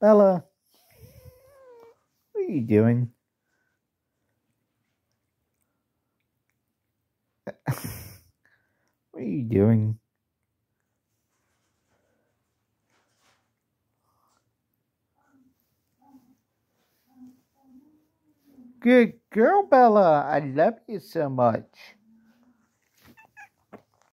Bella, what are you doing? what are you doing? Good girl, Bella. I love you so much.